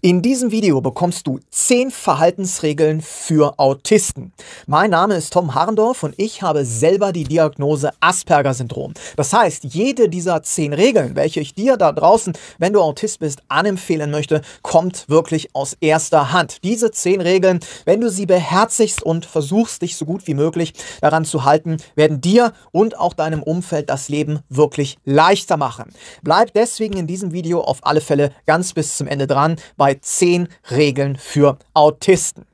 In diesem Video bekommst du 10 Verhaltensregeln für Autisten. Mein Name ist Tom Harndorf und ich habe selber die Diagnose Asperger-Syndrom. Das heißt, jede dieser 10 Regeln, welche ich dir da draußen, wenn du Autist bist, anempfehlen möchte, kommt wirklich aus erster Hand. Diese 10 Regeln, wenn du sie beherzigst und versuchst, dich so gut wie möglich daran zu halten, werden dir und auch deinem Umfeld das Leben wirklich leichter machen. Bleib deswegen in diesem Video auf alle Fälle ganz bis zum Ende dran. Bei bei 10 Regeln für Autisten.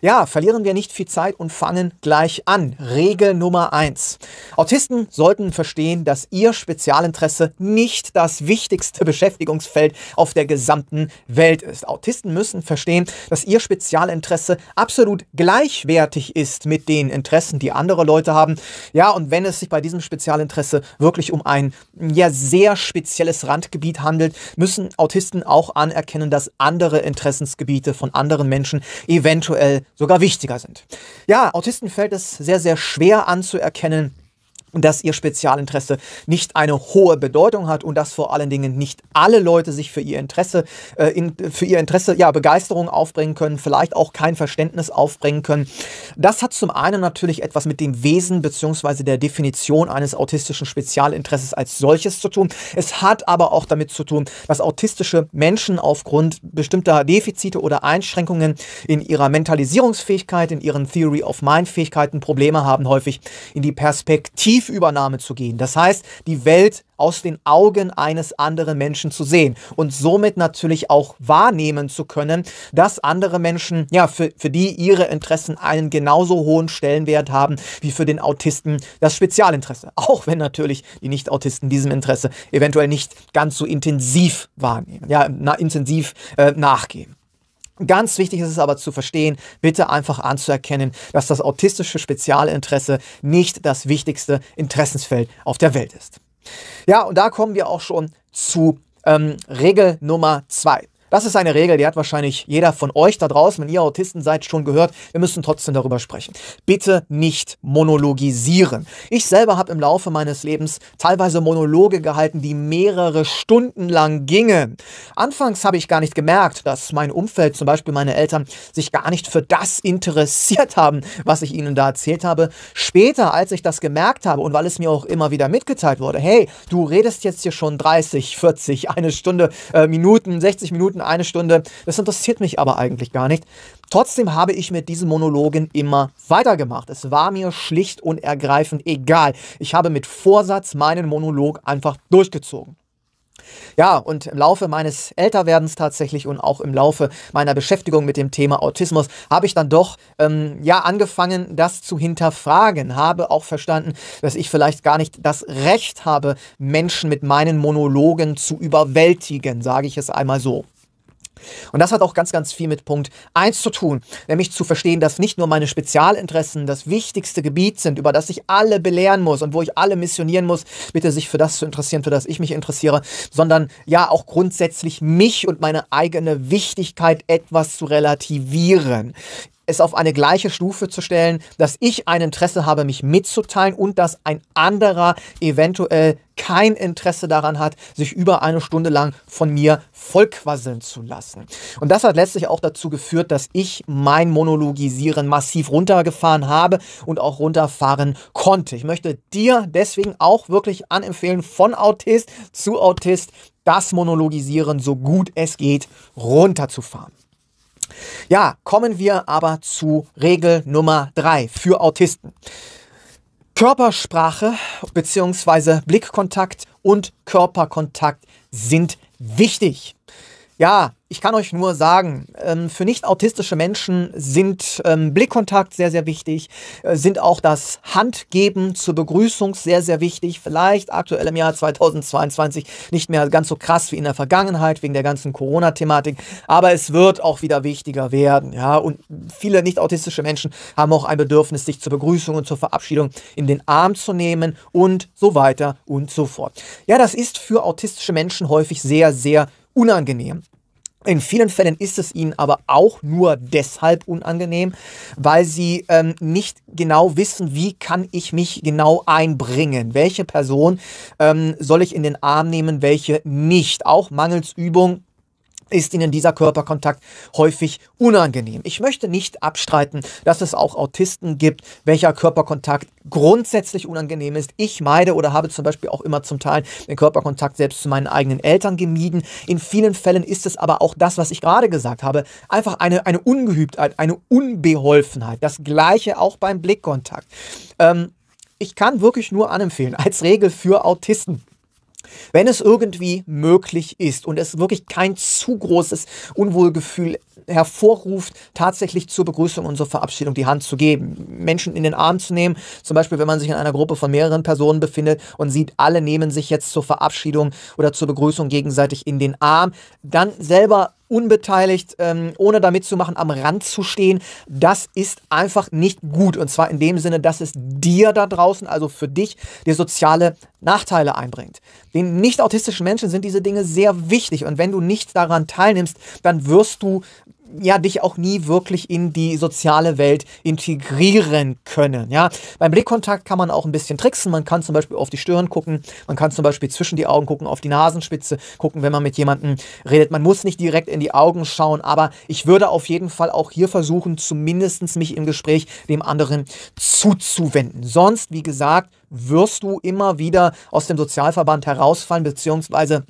Ja, verlieren wir nicht viel Zeit und fangen gleich an. Regel Nummer eins: Autisten sollten verstehen, dass ihr Spezialinteresse nicht das wichtigste Beschäftigungsfeld auf der gesamten Welt ist. Autisten müssen verstehen, dass ihr Spezialinteresse absolut gleichwertig ist mit den Interessen, die andere Leute haben. Ja, und wenn es sich bei diesem Spezialinteresse wirklich um ein ja sehr spezielles Randgebiet handelt, müssen Autisten auch anerkennen, dass andere Interessensgebiete von anderen Menschen eventuell aktuell sogar wichtiger sind. Ja, Autisten fällt es sehr, sehr schwer anzuerkennen, dass ihr Spezialinteresse nicht eine hohe Bedeutung hat und dass vor allen Dingen nicht alle Leute sich für ihr Interesse, äh, in, für ihr Interesse, ja, Begeisterung aufbringen können, vielleicht auch kein Verständnis aufbringen können. Das hat zum einen natürlich etwas mit dem Wesen bzw. der Definition eines autistischen Spezialinteresses als solches zu tun. Es hat aber auch damit zu tun, dass autistische Menschen aufgrund bestimmter Defizite oder Einschränkungen in ihrer Mentalisierungsfähigkeit, in ihren Theory of Mind Fähigkeiten Probleme haben, häufig in die Perspektive Perspektivübernahme zu gehen. Das heißt, die Welt aus den Augen eines anderen Menschen zu sehen und somit natürlich auch wahrnehmen zu können, dass andere Menschen, ja, für, für die ihre Interessen einen genauso hohen Stellenwert haben wie für den Autisten das Spezialinteresse. Auch wenn natürlich die Nicht-Autisten diesem Interesse eventuell nicht ganz so intensiv wahrnehmen, ja, na, intensiv äh, nachgehen. Ganz wichtig ist es aber zu verstehen, bitte einfach anzuerkennen, dass das autistische Spezialinteresse nicht das wichtigste Interessensfeld auf der Welt ist. Ja, und da kommen wir auch schon zu ähm, Regel Nummer zwei. Das ist eine Regel, die hat wahrscheinlich jeder von euch da draußen, wenn ihr Autisten seid, schon gehört. Wir müssen trotzdem darüber sprechen. Bitte nicht monologisieren. Ich selber habe im Laufe meines Lebens teilweise Monologe gehalten, die mehrere Stunden lang gingen. Anfangs habe ich gar nicht gemerkt, dass mein Umfeld, zum Beispiel meine Eltern, sich gar nicht für das interessiert haben, was ich ihnen da erzählt habe. Später, als ich das gemerkt habe und weil es mir auch immer wieder mitgeteilt wurde, hey, du redest jetzt hier schon 30, 40, eine Stunde, äh, Minuten, 60 Minuten Minuten, eine Stunde. Das interessiert mich aber eigentlich gar nicht. Trotzdem habe ich mit diesen Monologen immer weitergemacht. Es war mir schlicht und ergreifend egal. Ich habe mit Vorsatz meinen Monolog einfach durchgezogen. Ja, und im Laufe meines Älterwerdens tatsächlich und auch im Laufe meiner Beschäftigung mit dem Thema Autismus habe ich dann doch ähm, ja angefangen, das zu hinterfragen, habe auch verstanden, dass ich vielleicht gar nicht das Recht habe, Menschen mit meinen Monologen zu überwältigen, sage ich es einmal so. Und das hat auch ganz, ganz viel mit Punkt 1 zu tun, nämlich zu verstehen, dass nicht nur meine Spezialinteressen das wichtigste Gebiet sind, über das ich alle belehren muss und wo ich alle missionieren muss, bitte sich für das zu interessieren, für das ich mich interessiere, sondern ja auch grundsätzlich mich und meine eigene Wichtigkeit etwas zu relativieren es auf eine gleiche Stufe zu stellen, dass ich ein Interesse habe, mich mitzuteilen und dass ein anderer eventuell kein Interesse daran hat, sich über eine Stunde lang von mir vollquasseln zu lassen. Und das hat letztlich auch dazu geführt, dass ich mein Monologisieren massiv runtergefahren habe und auch runterfahren konnte. Ich möchte dir deswegen auch wirklich anempfehlen, von Autist zu Autist das Monologisieren so gut es geht runterzufahren. Ja, kommen wir aber zu Regel Nummer 3 für Autisten. Körpersprache bzw. Blickkontakt und Körperkontakt sind wichtig. Ja, ich kann euch nur sagen, ähm, für nicht-autistische Menschen sind ähm, Blickkontakt sehr, sehr wichtig, äh, sind auch das Handgeben zur Begrüßung sehr, sehr wichtig. Vielleicht aktuell im Jahr 2022 nicht mehr ganz so krass wie in der Vergangenheit wegen der ganzen Corona-Thematik, aber es wird auch wieder wichtiger werden. Ja, und viele nicht-autistische Menschen haben auch ein Bedürfnis, sich zur Begrüßung und zur Verabschiedung in den Arm zu nehmen und so weiter und so fort. Ja, das ist für autistische Menschen häufig sehr, sehr unangenehm. In vielen Fällen ist es ihnen aber auch nur deshalb unangenehm, weil sie ähm, nicht genau wissen, wie kann ich mich genau einbringen, welche Person ähm, soll ich in den Arm nehmen, welche nicht. Auch mangels Übung ist ihnen dieser Körperkontakt häufig unangenehm. Ich möchte nicht abstreiten, dass es auch Autisten gibt, welcher Körperkontakt grundsätzlich unangenehm ist. Ich meide oder habe zum Beispiel auch immer zum Teil den Körperkontakt selbst zu meinen eigenen Eltern gemieden. In vielen Fällen ist es aber auch das, was ich gerade gesagt habe, einfach eine, eine Ungeübtheit, eine Unbeholfenheit. Das gleiche auch beim Blickkontakt. Ähm, ich kann wirklich nur anempfehlen, als Regel für Autisten wenn es irgendwie möglich ist und es wirklich kein zu großes Unwohlgefühl hervorruft, tatsächlich zur Begrüßung und zur Verabschiedung die Hand zu geben, Menschen in den Arm zu nehmen, zum Beispiel wenn man sich in einer Gruppe von mehreren Personen befindet und sieht, alle nehmen sich jetzt zur Verabschiedung oder zur Begrüßung gegenseitig in den Arm, dann selber unbeteiligt, ähm, ohne damit zu machen, am Rand zu stehen, das ist einfach nicht gut. Und zwar in dem Sinne, dass es dir da draußen, also für dich, dir soziale Nachteile einbringt. Den nicht autistischen Menschen sind diese Dinge sehr wichtig. Und wenn du nicht daran teilnimmst, dann wirst du ja dich auch nie wirklich in die soziale Welt integrieren können. Ja, beim Blickkontakt kann man auch ein bisschen tricksen. Man kann zum Beispiel auf die Stirn gucken, man kann zum Beispiel zwischen die Augen gucken, auf die Nasenspitze gucken, wenn man mit jemandem redet. Man muss nicht direkt in die Augen schauen, aber ich würde auf jeden Fall auch hier versuchen, zumindest mich im Gespräch dem anderen zuzuwenden. Sonst, wie gesagt, wirst du immer wieder aus dem Sozialverband herausfallen, beziehungsweise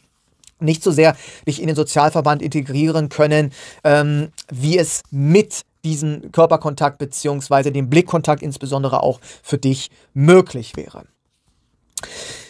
nicht so sehr dich in den Sozialverband integrieren können, ähm, wie es mit diesem Körperkontakt beziehungsweise dem Blickkontakt insbesondere auch für dich möglich wäre.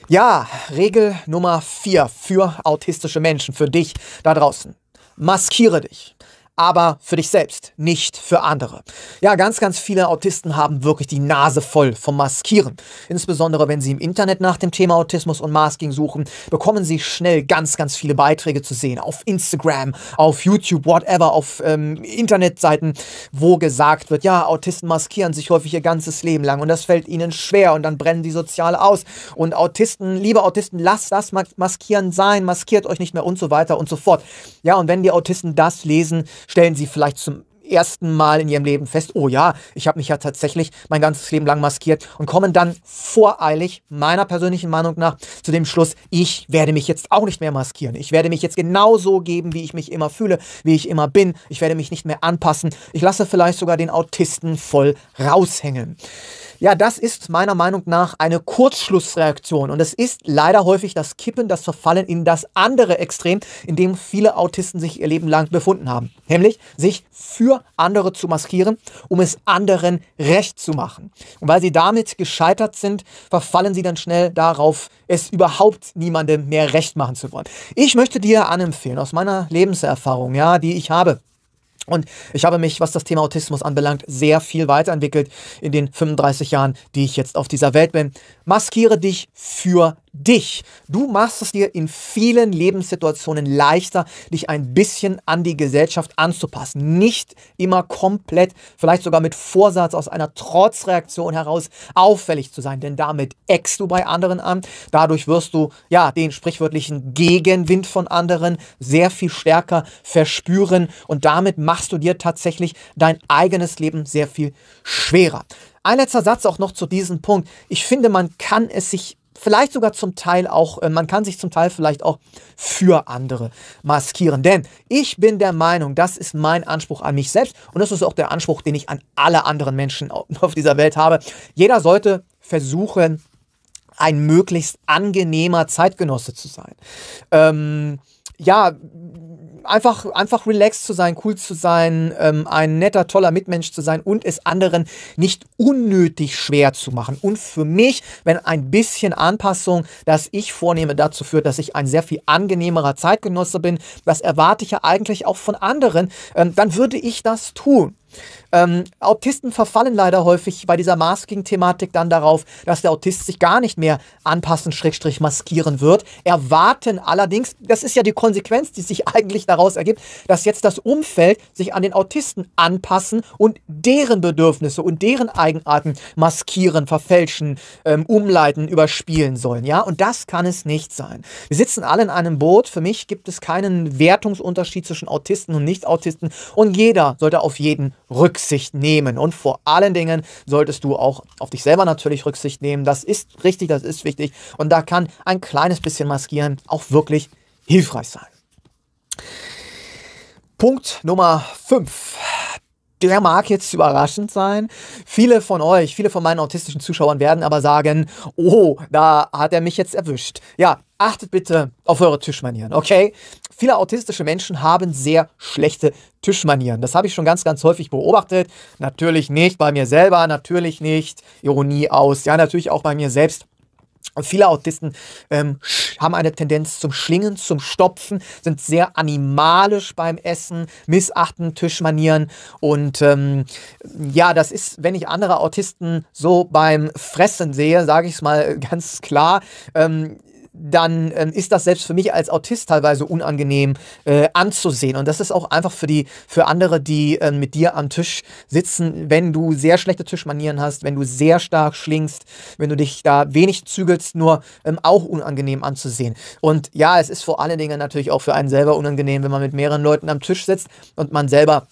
Ja, Regel Nummer 4 für autistische Menschen, für dich da draußen. Maskiere dich aber für dich selbst, nicht für andere. Ja, ganz, ganz viele Autisten haben wirklich die Nase voll vom Maskieren. Insbesondere wenn sie im Internet nach dem Thema Autismus und Masking suchen, bekommen sie schnell ganz, ganz viele Beiträge zu sehen. Auf Instagram, auf YouTube, whatever, auf ähm, Internetseiten, wo gesagt wird, ja, Autisten maskieren sich häufig ihr ganzes Leben lang und das fällt ihnen schwer und dann brennen die sozial aus. Und Autisten, liebe Autisten, lasst das Maskieren sein, maskiert euch nicht mehr und so weiter und so fort. Ja, und wenn die Autisten das lesen, stellen sie vielleicht zum ersten Mal in ihrem Leben fest, oh ja, ich habe mich ja tatsächlich mein ganzes Leben lang maskiert und kommen dann voreilig, meiner persönlichen Meinung nach, zu dem Schluss, ich werde mich jetzt auch nicht mehr maskieren. Ich werde mich jetzt genauso geben, wie ich mich immer fühle, wie ich immer bin. Ich werde mich nicht mehr anpassen. Ich lasse vielleicht sogar den Autisten voll raushängen. Ja, das ist meiner Meinung nach eine Kurzschlussreaktion und es ist leider häufig das Kippen, das Verfallen in das andere Extrem, in dem viele Autisten sich ihr Leben lang befunden haben, nämlich sich für andere zu maskieren, um es anderen recht zu machen. Und weil sie damit gescheitert sind, verfallen sie dann schnell darauf, es überhaupt niemandem mehr recht machen zu wollen. Ich möchte dir anempfehlen aus meiner Lebenserfahrung, ja, die ich habe, und ich habe mich, was das Thema Autismus anbelangt, sehr viel weiterentwickelt in den 35 Jahren, die ich jetzt auf dieser Welt bin. Maskiere dich für dich. Du machst es dir in vielen Lebenssituationen leichter, dich ein bisschen an die Gesellschaft anzupassen. Nicht immer komplett, vielleicht sogar mit Vorsatz aus einer Trotzreaktion heraus auffällig zu sein, denn damit eckst du bei anderen an. Dadurch wirst du ja den sprichwörtlichen Gegenwind von anderen sehr viel stärker verspüren und damit machst du dir tatsächlich dein eigenes Leben sehr viel schwerer. Ein letzter Satz auch noch zu diesem Punkt. Ich finde, man kann es sich vielleicht sogar zum Teil auch, äh, man kann sich zum Teil vielleicht auch für andere maskieren. Denn ich bin der Meinung, das ist mein Anspruch an mich selbst und das ist auch der Anspruch, den ich an alle anderen Menschen auf dieser Welt habe. Jeder sollte versuchen, ein möglichst angenehmer Zeitgenosse zu sein. Ähm, ja, einfach, einfach relaxed zu sein, cool zu sein, ähm, ein netter, toller Mitmensch zu sein und es anderen nicht unnötig schwer zu machen. Und für mich, wenn ein bisschen Anpassung, das ich vornehme, dazu führt, dass ich ein sehr viel angenehmerer Zeitgenosse bin, was erwarte ich ja eigentlich auch von anderen, ähm, dann würde ich das tun. Ähm, Autisten verfallen leider häufig bei dieser Masking-Thematik dann darauf, dass der Autist sich gar nicht mehr anpassen, schrägstrich maskieren wird. Erwarten allerdings, das ist ja die Konsequenz, die sich eigentlich daraus ergibt, dass jetzt das Umfeld sich an den Autisten anpassen und deren Bedürfnisse und deren Eigenarten maskieren, verfälschen, ähm, umleiten, überspielen sollen. Ja, und das kann es nicht sein. Wir sitzen alle in einem Boot. Für mich gibt es keinen Wertungsunterschied zwischen Autisten und Nicht-Autisten und jeder sollte auf jeden Rücksicht nehmen. Und vor allen Dingen solltest du auch auf dich selber natürlich Rücksicht nehmen. Das ist richtig, das ist wichtig. Und da kann ein kleines bisschen maskieren auch wirklich hilfreich sein. Punkt Nummer 5 der mag jetzt überraschend sein. Viele von euch, viele von meinen autistischen Zuschauern werden aber sagen, oh, da hat er mich jetzt erwischt. Ja, achtet bitte auf eure Tischmanieren, okay? viele autistische Menschen haben sehr schlechte Tischmanieren. Das habe ich schon ganz, ganz häufig beobachtet. Natürlich nicht bei mir selber, natürlich nicht. Ironie aus. Ja, natürlich auch bei mir selbst. Und viele Autisten ähm, haben eine Tendenz zum Schlingen, zum Stopfen, sind sehr animalisch beim Essen, missachten Tischmanieren. Und ähm, ja, das ist, wenn ich andere Autisten so beim Fressen sehe, sage ich es mal ganz klar, ähm, dann ähm, ist das selbst für mich als Autist teilweise unangenehm äh, anzusehen. Und das ist auch einfach für die, für andere, die äh, mit dir am Tisch sitzen, wenn du sehr schlechte Tischmanieren hast, wenn du sehr stark schlingst, wenn du dich da wenig zügelst, nur ähm, auch unangenehm anzusehen. Und ja, es ist vor allen Dingen natürlich auch für einen selber unangenehm, wenn man mit mehreren Leuten am Tisch sitzt und man selber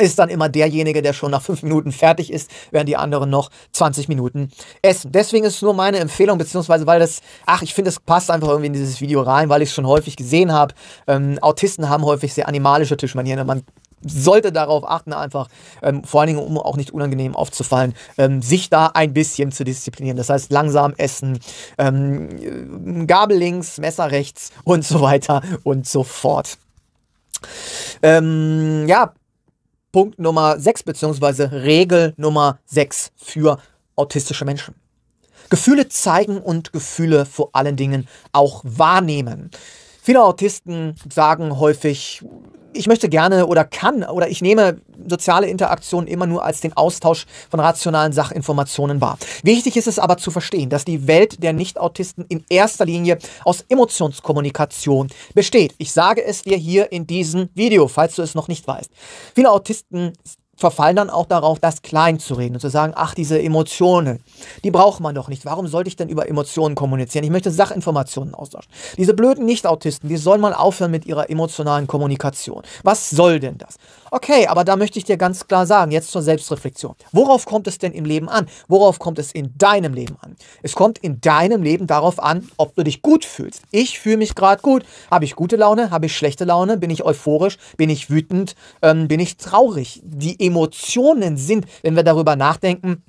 ist dann immer derjenige, der schon nach fünf Minuten fertig ist, während die anderen noch 20 Minuten essen. Deswegen ist es nur meine Empfehlung, beziehungsweise weil das, ach, ich finde, es passt einfach irgendwie in dieses Video rein, weil ich es schon häufig gesehen habe. Ähm, Autisten haben häufig sehr animalische Tischmanieren. Man sollte darauf achten, einfach ähm, vor allen Dingen, um auch nicht unangenehm aufzufallen, ähm, sich da ein bisschen zu disziplinieren. Das heißt, langsam essen, ähm, Gabel links, Messer rechts und so weiter und so fort. Ähm, ja, Punkt Nummer 6 bzw. Regel Nummer 6 für autistische Menschen. Gefühle zeigen und Gefühle vor allen Dingen auch wahrnehmen. Viele Autisten sagen häufig, ich möchte gerne oder kann oder ich nehme soziale Interaktionen immer nur als den Austausch von rationalen Sachinformationen wahr. Wichtig ist es aber zu verstehen, dass die Welt der Nicht-Autisten in erster Linie aus Emotionskommunikation besteht. Ich sage es dir hier in diesem Video, falls du es noch nicht weißt. Viele Autisten verfallen dann auch darauf, das klein zu reden und zu sagen, ach, diese Emotionen, die braucht man doch nicht. Warum sollte ich denn über Emotionen kommunizieren? Ich möchte Sachinformationen austauschen. Diese blöden Nicht-Autisten, die sollen mal aufhören mit ihrer emotionalen Kommunikation. Was soll denn das? Okay, aber da möchte ich dir ganz klar sagen, jetzt zur Selbstreflexion. Worauf kommt es denn im Leben an? Worauf kommt es in deinem Leben an? Es kommt in deinem Leben darauf an, ob du dich gut fühlst. Ich fühle mich gerade gut. Habe ich gute Laune? Habe ich schlechte Laune? Bin ich euphorisch? Bin ich wütend? Ähm, bin ich traurig? Die Emotionen sind, wenn wir darüber nachdenken,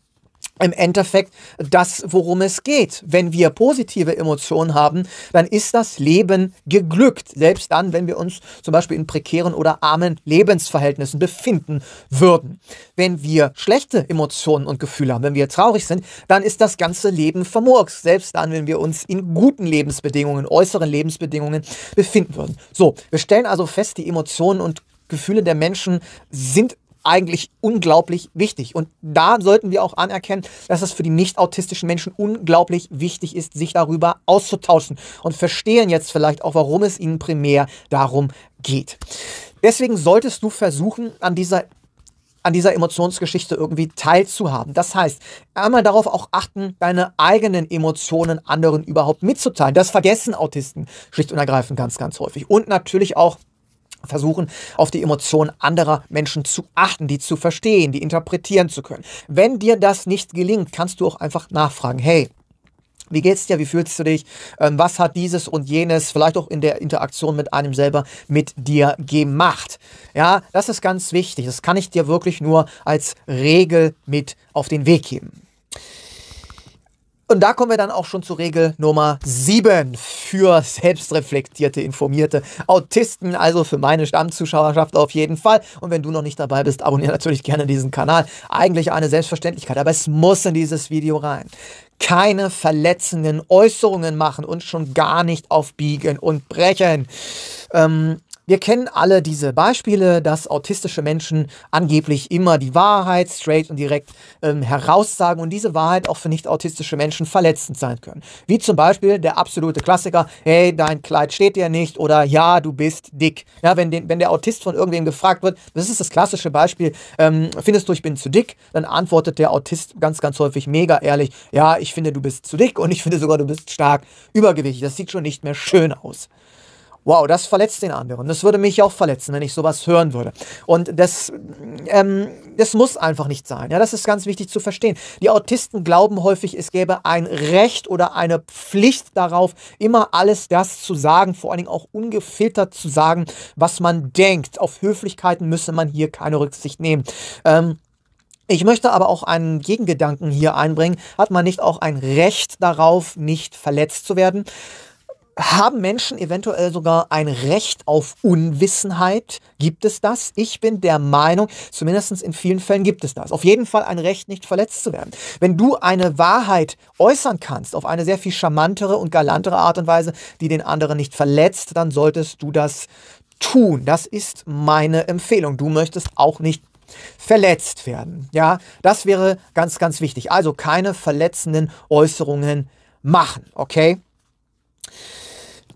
im Endeffekt das, worum es geht. Wenn wir positive Emotionen haben, dann ist das Leben geglückt. Selbst dann, wenn wir uns zum Beispiel in prekären oder armen Lebensverhältnissen befinden würden. Wenn wir schlechte Emotionen und Gefühle haben, wenn wir traurig sind, dann ist das ganze Leben vermurkst. Selbst dann, wenn wir uns in guten Lebensbedingungen, äußeren Lebensbedingungen befinden würden. So, wir stellen also fest, die Emotionen und Gefühle der Menschen sind eigentlich unglaublich wichtig. Und da sollten wir auch anerkennen, dass es für die nicht autistischen Menschen unglaublich wichtig ist, sich darüber auszutauschen und verstehen jetzt vielleicht auch, warum es ihnen primär darum geht. Deswegen solltest du versuchen, an dieser an dieser Emotionsgeschichte irgendwie teilzuhaben. Das heißt, einmal darauf auch achten, deine eigenen Emotionen anderen überhaupt mitzuteilen. Das vergessen Autisten schlicht und ergreifend ganz, ganz häufig. Und natürlich auch versuchen, auf die Emotionen anderer Menschen zu achten, die zu verstehen, die interpretieren zu können. Wenn dir das nicht gelingt, kannst du auch einfach nachfragen, hey, wie geht's dir? Wie fühlst du dich? Ähm, was hat dieses und jenes vielleicht auch in der Interaktion mit einem selber mit dir gemacht? Ja, das ist ganz wichtig. Das kann ich dir wirklich nur als Regel mit auf den Weg geben. Und da kommen wir dann auch schon zur Regel Nummer 7 für selbstreflektierte, informierte Autisten, also für meine Stammzuschauerschaft auf jeden Fall. Und wenn du noch nicht dabei bist, abonniere natürlich gerne diesen Kanal. Eigentlich eine Selbstverständlichkeit, aber es muss in dieses Video rein keine verletzenden Äußerungen machen und schon gar nicht auf Biegen und Brechen. Ähm, wir kennen alle diese Beispiele, dass autistische Menschen angeblich immer die Wahrheit straight und direkt ähm, heraussagen und diese Wahrheit auch für nicht autistische Menschen verletzend sein können. Wie zum Beispiel der absolute Klassiker, hey, dein Kleid steht dir nicht oder ja, du bist dick. Ja, wenn, den, wenn der Autist von irgendwem gefragt wird, das ist das klassische Beispiel, ähm, findest du, ich bin zu dick, dann antwortet der Autist ganz, ganz häufig mega ehrlich, ja, ich finde, du bist zu dick und ich finde sogar, du bist stark übergewichtig. Das sieht schon nicht mehr schön aus wow, das verletzt den anderen. Das würde mich auch verletzen, wenn ich sowas hören würde. Und das, ähm, das muss einfach nicht sein. Ja, das ist ganz wichtig zu verstehen. Die Autisten glauben häufig, es gäbe ein Recht oder eine Pflicht darauf, immer alles das zu sagen, vor allen Dingen auch ungefiltert zu sagen, was man denkt. Auf Höflichkeiten müsse man hier keine Rücksicht nehmen. Ähm, ich möchte aber auch einen Gegengedanken hier einbringen. Hat man nicht auch ein Recht darauf, nicht verletzt zu werden? haben Menschen eventuell sogar ein Recht auf Unwissenheit? Gibt es das? Ich bin der Meinung, zumindest in vielen Fällen gibt es das. Auf jeden Fall ein Recht, nicht verletzt zu werden. Wenn du eine Wahrheit äußern kannst, auf eine sehr viel charmantere und galantere Art und Weise, die den anderen nicht verletzt, dann solltest du das tun. Das ist meine Empfehlung. Du möchtest auch nicht verletzt werden. Ja, das wäre ganz, ganz wichtig. Also keine verletzenden Äußerungen machen, okay?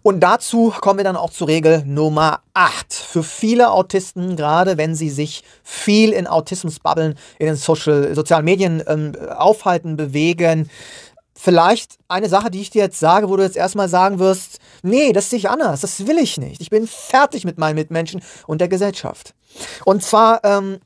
Und dazu kommen wir dann auch zur Regel Nummer 8. Für viele Autisten, gerade wenn sie sich viel in Autismusbubbeln, in den Social, sozialen Medien ähm, aufhalten, bewegen, vielleicht eine Sache, die ich dir jetzt sage, wo du jetzt erstmal sagen wirst, nee, das sehe ich anders, das will ich nicht. Ich bin fertig mit meinen Mitmenschen und der Gesellschaft. Und zwar ähm,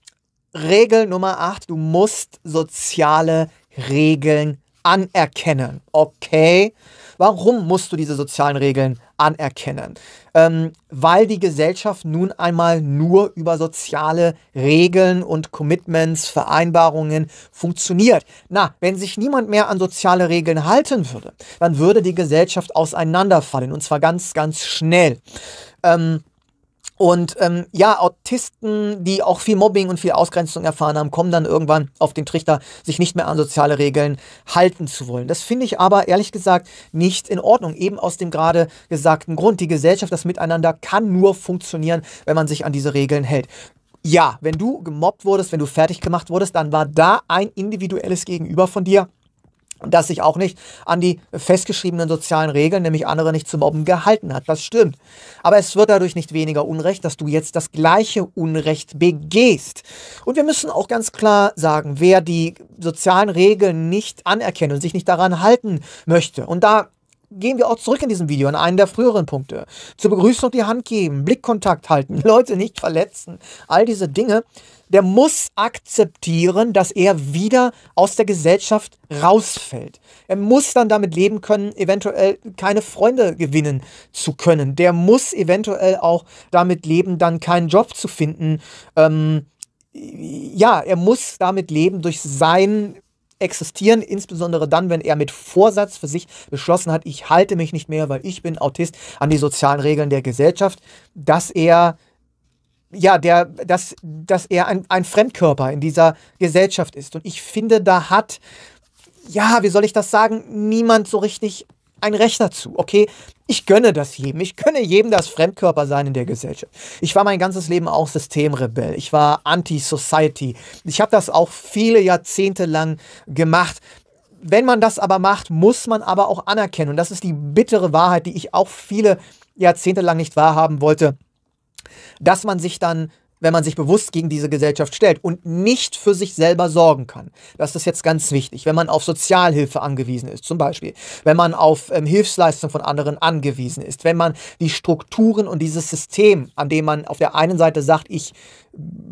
Regel Nummer 8, du musst soziale Regeln anerkennen. Okay? Warum musst du diese sozialen Regeln anerkennen? Ähm, weil die Gesellschaft nun einmal nur über soziale Regeln und Commitments, Vereinbarungen funktioniert. Na, wenn sich niemand mehr an soziale Regeln halten würde, dann würde die Gesellschaft auseinanderfallen und zwar ganz, ganz schnell. Ähm, und ähm, ja, Autisten, die auch viel Mobbing und viel Ausgrenzung erfahren haben, kommen dann irgendwann auf den Trichter, sich nicht mehr an soziale Regeln halten zu wollen. Das finde ich aber ehrlich gesagt nicht in Ordnung, eben aus dem gerade gesagten Grund. Die Gesellschaft, das Miteinander kann nur funktionieren, wenn man sich an diese Regeln hält. Ja, wenn du gemobbt wurdest, wenn du fertig gemacht wurdest, dann war da ein individuelles Gegenüber von dir, dass sich auch nicht an die festgeschriebenen sozialen Regeln, nämlich andere nicht zu mobben, gehalten hat. Das stimmt. Aber es wird dadurch nicht weniger Unrecht, dass du jetzt das gleiche Unrecht begehst. Und wir müssen auch ganz klar sagen, wer die sozialen Regeln nicht anerkennt und sich nicht daran halten möchte, und da gehen wir auch zurück in diesem Video in einen der früheren Punkte. Zur Begrüßung die Hand geben, Blickkontakt halten, Leute nicht verletzen, all diese Dinge. Der muss akzeptieren, dass er wieder aus der Gesellschaft rausfällt. Er muss dann damit leben können, eventuell keine Freunde gewinnen zu können. Der muss eventuell auch damit leben, dann keinen Job zu finden. Ähm, ja, er muss damit leben, durch sein existieren, insbesondere dann, wenn er mit Vorsatz für sich beschlossen hat, ich halte mich nicht mehr, weil ich bin Autist, an die sozialen Regeln der Gesellschaft, dass er ja, der, dass, dass er ein, ein Fremdkörper in dieser Gesellschaft ist. Und ich finde, da hat, ja, wie soll ich das sagen, niemand so richtig einen Rechner zu. Okay, ich gönne das jedem. Ich gönne jedem das Fremdkörper sein in der Gesellschaft. Ich war mein ganzes Leben auch Systemrebell. Ich war Anti-Society. Ich habe das auch viele Jahrzehnte lang gemacht. Wenn man das aber macht, muss man aber auch anerkennen. Und das ist die bittere Wahrheit, die ich auch viele Jahrzehnte lang nicht wahrhaben wollte, dass man sich dann wenn man sich bewusst gegen diese Gesellschaft stellt und nicht für sich selber sorgen kann. Das ist jetzt ganz wichtig. Wenn man auf Sozialhilfe angewiesen ist, zum Beispiel, wenn man auf ähm, Hilfsleistung von anderen angewiesen ist, wenn man die Strukturen und dieses System, an dem man auf der einen Seite sagt, ich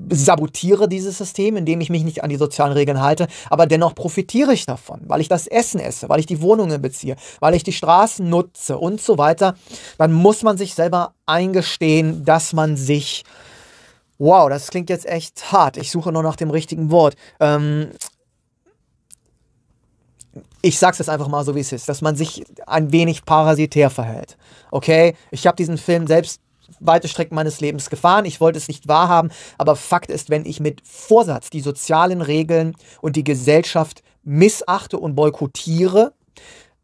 sabotiere dieses System, indem ich mich nicht an die sozialen Regeln halte, aber dennoch profitiere ich davon, weil ich das Essen esse, weil ich die Wohnungen beziehe, weil ich die Straßen nutze und so weiter, dann muss man sich selber eingestehen, dass man sich Wow, das klingt jetzt echt hart. Ich suche nur nach dem richtigen Wort. Ähm, ich sag's jetzt einfach mal so, wie es ist, dass man sich ein wenig parasitär verhält. Okay? Ich habe diesen Film selbst weite Strecken meines Lebens gefahren. Ich wollte es nicht wahrhaben, aber Fakt ist, wenn ich mit Vorsatz die sozialen Regeln und die Gesellschaft missachte und boykottiere,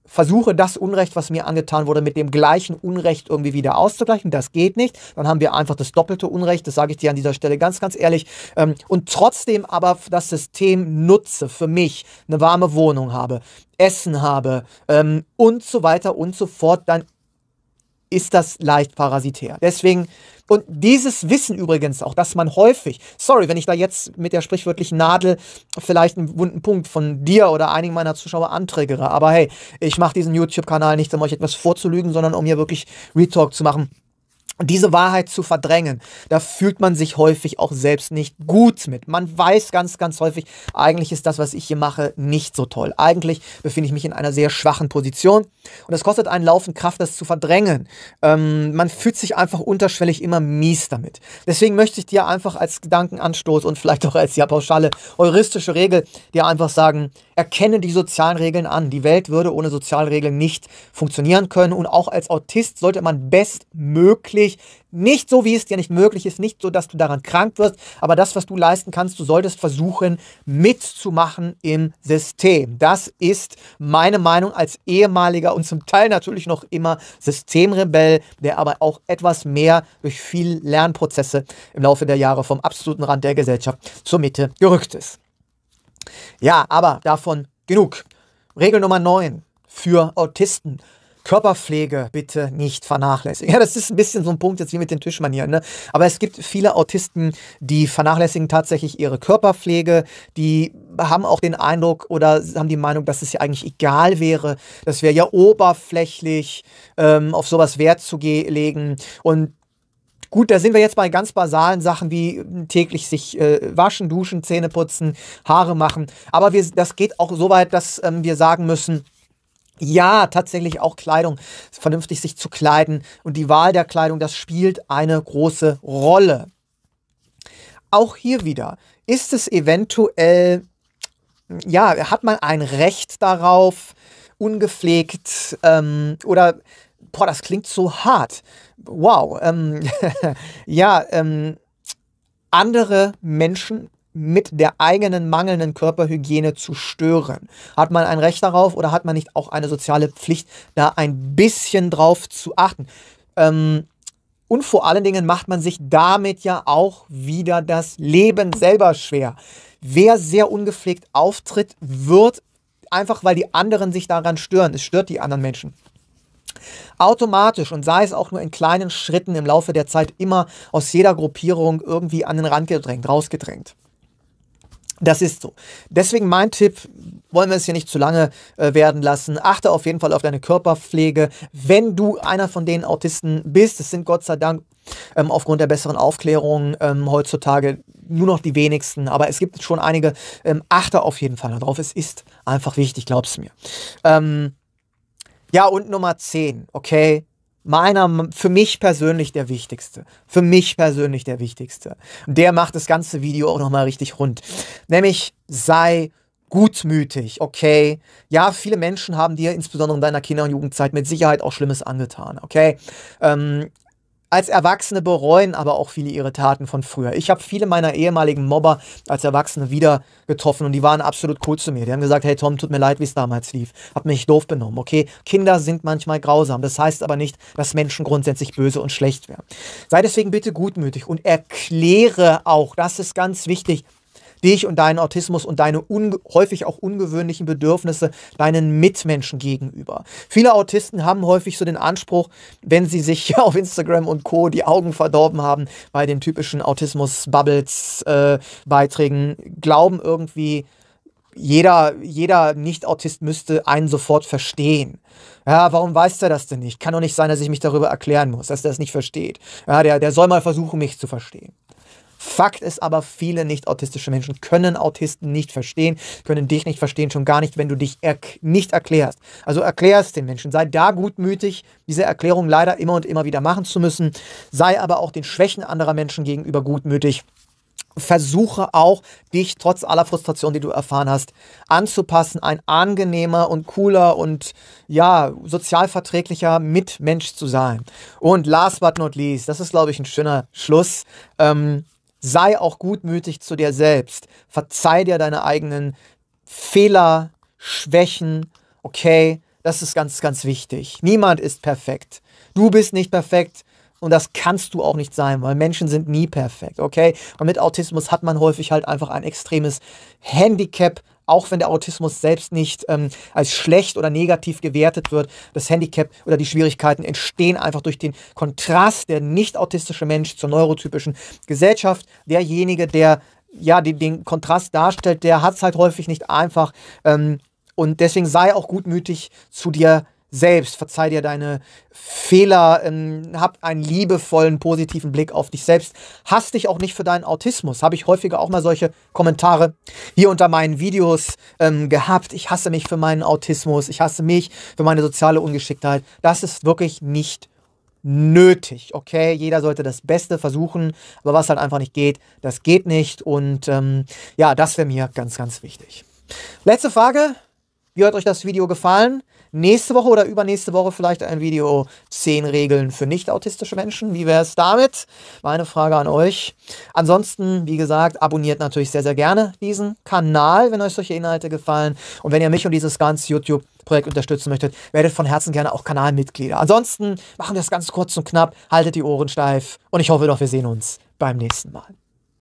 versuche das Unrecht, was mir angetan wurde, mit dem gleichen Unrecht irgendwie wieder auszugleichen. Das geht nicht. Dann haben wir einfach das doppelte Unrecht. Das sage ich dir an dieser Stelle ganz, ganz ehrlich. Ähm, und trotzdem aber das System nutze für mich, eine warme Wohnung habe, Essen habe ähm, und so weiter und so fort, dann ist das leicht parasitär. Deswegen, und dieses Wissen übrigens auch, dass man häufig, sorry, wenn ich da jetzt mit der sprichwörtlichen Nadel vielleicht einen wunden Punkt von dir oder einigen meiner Zuschauer anträgere, aber hey, ich mache diesen YouTube-Kanal nicht, um euch etwas vorzulügen, sondern um hier wirklich Retalk zu machen diese Wahrheit zu verdrängen, da fühlt man sich häufig auch selbst nicht gut mit. Man weiß ganz, ganz häufig, eigentlich ist das, was ich hier mache, nicht so toll. Eigentlich befinde ich mich in einer sehr schwachen Position und es kostet einen laufend Kraft, das zu verdrängen. Ähm, man fühlt sich einfach unterschwellig immer mies damit. Deswegen möchte ich dir einfach als Gedankenanstoß und vielleicht auch als ja pauschale heuristische Regel dir einfach sagen, erkenne die sozialen Regeln an. Die Welt würde ohne Sozialregeln nicht funktionieren können und auch als Autist sollte man bestmöglich möglich. Nicht so, wie es dir nicht möglich ist, nicht so, dass du daran krank wirst, aber das, was du leisten kannst, du solltest versuchen, mitzumachen im System. Das ist meine Meinung als ehemaliger und zum Teil natürlich noch immer Systemrebell, der aber auch etwas mehr durch viele Lernprozesse im Laufe der Jahre vom absoluten Rand der Gesellschaft zur Mitte gerückt ist. Ja, aber davon genug. Regel Nummer 9 für Autisten Körperpflege bitte nicht vernachlässigen. Ja, das ist ein bisschen so ein Punkt jetzt wie mit den Tischmanieren. Ne? Aber es gibt viele Autisten, die vernachlässigen tatsächlich ihre Körperpflege. Die haben auch den Eindruck oder haben die Meinung, dass es ja eigentlich egal wäre. Das wäre ja oberflächlich, ähm, auf sowas Wert zu legen. Und Gut, da sind wir jetzt bei ganz basalen Sachen wie hm, täglich sich äh, waschen, duschen, Zähne putzen, Haare machen. Aber wir, das geht auch so weit, dass ähm, wir sagen müssen, ja, tatsächlich auch Kleidung, vernünftig sich zu kleiden und die Wahl der Kleidung, das spielt eine große Rolle. Auch hier wieder, ist es eventuell, ja, hat man ein Recht darauf, ungepflegt ähm, oder, boah, das klingt so hart. Wow, ähm, ja, ähm, andere Menschen mit der eigenen mangelnden Körperhygiene zu stören. Hat man ein Recht darauf oder hat man nicht auch eine soziale Pflicht, da ein bisschen drauf zu achten? Ähm, und vor allen Dingen macht man sich damit ja auch wieder das Leben selber schwer. Wer sehr ungepflegt auftritt, wird einfach, weil die anderen sich daran stören. Es stört die anderen Menschen automatisch und sei es auch nur in kleinen Schritten im Laufe der Zeit immer aus jeder Gruppierung irgendwie an den Rand gedrängt, rausgedrängt. Das ist so. Deswegen mein Tipp, wollen wir es hier nicht zu lange äh, werden lassen. Achte auf jeden Fall auf deine Körperpflege. Wenn du einer von den Autisten bist, es sind Gott sei Dank ähm, aufgrund der besseren Aufklärung ähm, heutzutage nur noch die wenigsten, aber es gibt schon einige. Ähm, achte auf jeden Fall darauf. Es ist einfach wichtig, glaub's mir. Ähm, ja, und Nummer 10, okay? meiner, für mich persönlich der wichtigste. Für mich persönlich der wichtigste. Der macht das ganze Video auch nochmal richtig rund. Nämlich sei gutmütig, okay? Ja, viele Menschen haben dir insbesondere in deiner Kinder- und Jugendzeit mit Sicherheit auch Schlimmes angetan, okay? Ähm, als Erwachsene bereuen aber auch viele ihre Taten von früher. Ich habe viele meiner ehemaligen Mobber als Erwachsene wieder getroffen und die waren absolut cool zu mir. Die haben gesagt, hey Tom, tut mir leid, wie es damals lief. Hab mich doof benommen, okay? Kinder sind manchmal grausam. Das heißt aber nicht, dass Menschen grundsätzlich böse und schlecht wären. Sei deswegen bitte gutmütig und erkläre auch, das ist ganz wichtig, dich und deinen Autismus und deine häufig auch ungewöhnlichen Bedürfnisse deinen Mitmenschen gegenüber. Viele Autisten haben häufig so den Anspruch, wenn sie sich auf Instagram und Co. die Augen verdorben haben bei den typischen Autismus-Bubbles-Beiträgen, äh, glauben irgendwie, jeder, jeder Nicht-Autist müsste einen sofort verstehen. Ja, warum weiß der das denn nicht? Kann doch nicht sein, dass ich mich darüber erklären muss, dass der es das nicht versteht. Ja, der, der soll mal versuchen, mich zu verstehen. Fakt ist aber, viele nicht autistische Menschen können Autisten nicht verstehen, können dich nicht verstehen, schon gar nicht, wenn du dich er nicht erklärst. Also erklär es den Menschen. Sei da gutmütig, diese Erklärung leider immer und immer wieder machen zu müssen. Sei aber auch den Schwächen anderer Menschen gegenüber gutmütig versuche auch, dich trotz aller Frustration, die du erfahren hast, anzupassen, ein angenehmer und cooler und ja, sozialverträglicher Mitmensch zu sein. Und last but not least, das ist, glaube ich, ein schöner Schluss. Ähm, sei auch gutmütig zu dir selbst. Verzeih dir deine eigenen Fehler, Schwächen. Okay, das ist ganz, ganz wichtig. Niemand ist perfekt. Du bist nicht perfekt. Und das kannst du auch nicht sein, weil Menschen sind nie perfekt, okay? Und mit Autismus hat man häufig halt einfach ein extremes Handicap, auch wenn der Autismus selbst nicht ähm, als schlecht oder negativ gewertet wird. Das Handicap oder die Schwierigkeiten entstehen einfach durch den Kontrast der nicht autistische Mensch zur neurotypischen Gesellschaft. Derjenige, der ja, den, den Kontrast darstellt, der hat es halt häufig nicht einfach. Ähm, und deswegen sei auch gutmütig zu dir selbst, verzeih dir deine Fehler, ähm, hab einen liebevollen, positiven Blick auf dich selbst, hasst dich auch nicht für deinen Autismus. Habe ich häufiger auch mal solche Kommentare hier unter meinen Videos ähm, gehabt. Ich hasse mich für meinen Autismus, ich hasse mich für meine soziale Ungeschicktheit. Das ist wirklich nicht nötig, okay? Jeder sollte das Beste versuchen, aber was halt einfach nicht geht, das geht nicht. Und ähm, ja, das wäre mir ganz, ganz wichtig. Letzte Frage. Wie hat euch das Video gefallen? nächste Woche oder übernächste Woche vielleicht ein Video 10 Regeln für nicht autistische Menschen. Wie wäre es damit? Meine Frage an euch. Ansonsten, wie gesagt, abonniert natürlich sehr, sehr gerne diesen Kanal, wenn euch solche Inhalte gefallen. Und wenn ihr mich und dieses ganze YouTube Projekt unterstützen möchtet, werdet von Herzen gerne auch Kanalmitglieder. Ansonsten machen wir es ganz kurz und knapp, haltet die Ohren steif und ich hoffe doch, wir sehen uns beim nächsten Mal.